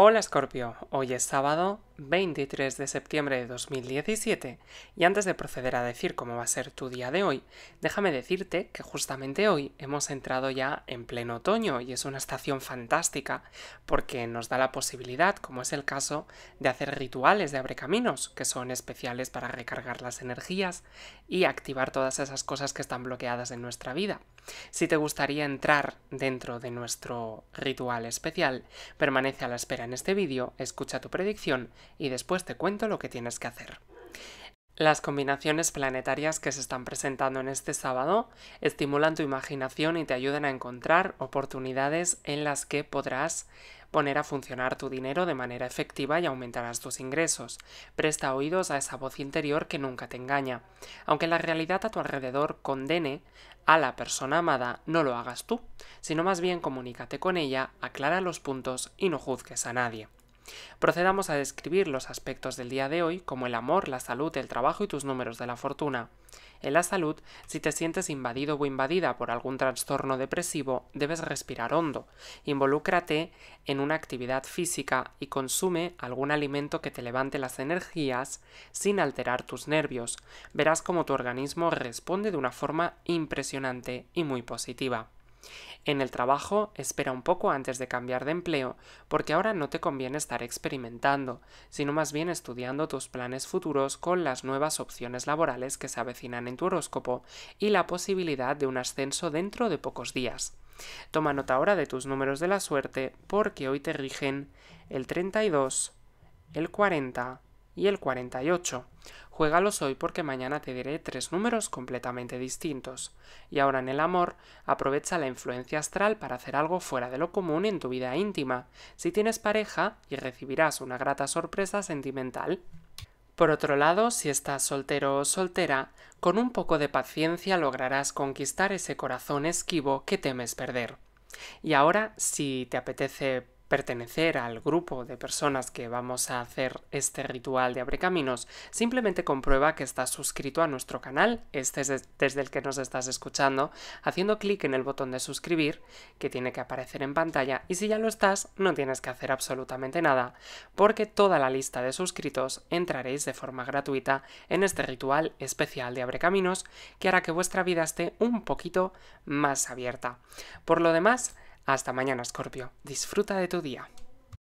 Hola Scorpio, hoy es sábado 23 de septiembre de 2017 y antes de proceder a decir cómo va a ser tu día de hoy, déjame decirte que justamente hoy hemos entrado ya en pleno otoño y es una estación fantástica porque nos da la posibilidad, como es el caso, de hacer rituales de abrecaminos que son especiales para recargar las energías y activar todas esas cosas que están bloqueadas en nuestra vida. Si te gustaría entrar dentro de nuestro ritual especial, permanece a la espera en este vídeo, escucha tu predicción y después te cuento lo que tienes que hacer. Las combinaciones planetarias que se están presentando en este sábado estimulan tu imaginación y te ayudan a encontrar oportunidades en las que podrás poner a funcionar tu dinero de manera efectiva y aumentarás tus ingresos. Presta oídos a esa voz interior que nunca te engaña. Aunque la realidad a tu alrededor condene a la persona amada, no lo hagas tú, sino más bien comunícate con ella, aclara los puntos y no juzgues a nadie. Procedamos a describir los aspectos del día de hoy como el amor, la salud, el trabajo y tus números de la fortuna. En la salud, si te sientes invadido o invadida por algún trastorno depresivo, debes respirar hondo. Involúcrate en una actividad física y consume algún alimento que te levante las energías sin alterar tus nervios. Verás cómo tu organismo responde de una forma impresionante y muy positiva. En el trabajo, espera un poco antes de cambiar de empleo, porque ahora no te conviene estar experimentando, sino más bien estudiando tus planes futuros con las nuevas opciones laborales que se avecinan en tu horóscopo y la posibilidad de un ascenso dentro de pocos días. Toma nota ahora de tus números de la suerte, porque hoy te rigen el 32, el 40, y el 48. Juégalos hoy porque mañana te diré tres números completamente distintos. Y ahora en el amor, aprovecha la influencia astral para hacer algo fuera de lo común en tu vida íntima. Si tienes pareja, y recibirás una grata sorpresa sentimental. Por otro lado, si estás soltero o soltera, con un poco de paciencia lograrás conquistar ese corazón esquivo que temes perder. Y ahora, si te apetece pertenecer al grupo de personas que vamos a hacer este ritual de Abre Caminos, simplemente comprueba que estás suscrito a nuestro canal, este es desde el que nos estás escuchando, haciendo clic en el botón de suscribir, que tiene que aparecer en pantalla, y si ya lo estás, no tienes que hacer absolutamente nada, porque toda la lista de suscritos entraréis de forma gratuita en este ritual especial de Abre Caminos, que hará que vuestra vida esté un poquito más abierta. Por lo demás, hasta mañana, Scorpio. Disfruta de tu día.